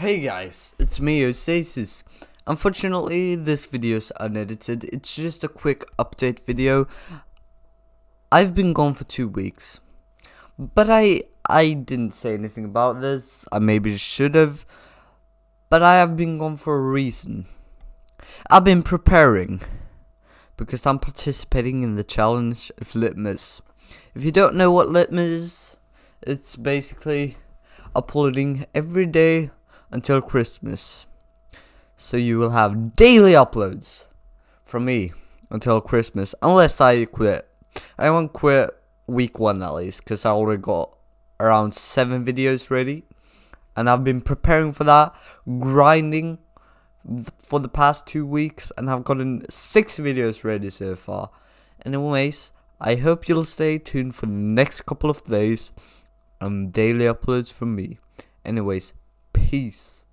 Hey guys, it's me Osasis. Unfortunately, this video is unedited, it's just a quick update video. I've been gone for two weeks, but I I didn't say anything about this, I maybe should have, but I have been gone for a reason. I've been preparing, because I'm participating in the challenge of Litmus. If you don't know what Litmus is, it's basically uploading every day until Christmas. So you will have daily uploads from me until Christmas, unless I quit. I won't quit week one at least, because I already got around seven videos ready, and I've been preparing for that, grinding for the past two weeks, and I've gotten six videos ready so far. Anyways, I hope you'll stay tuned for the next couple of days and daily uploads from me. Anyways, Peace.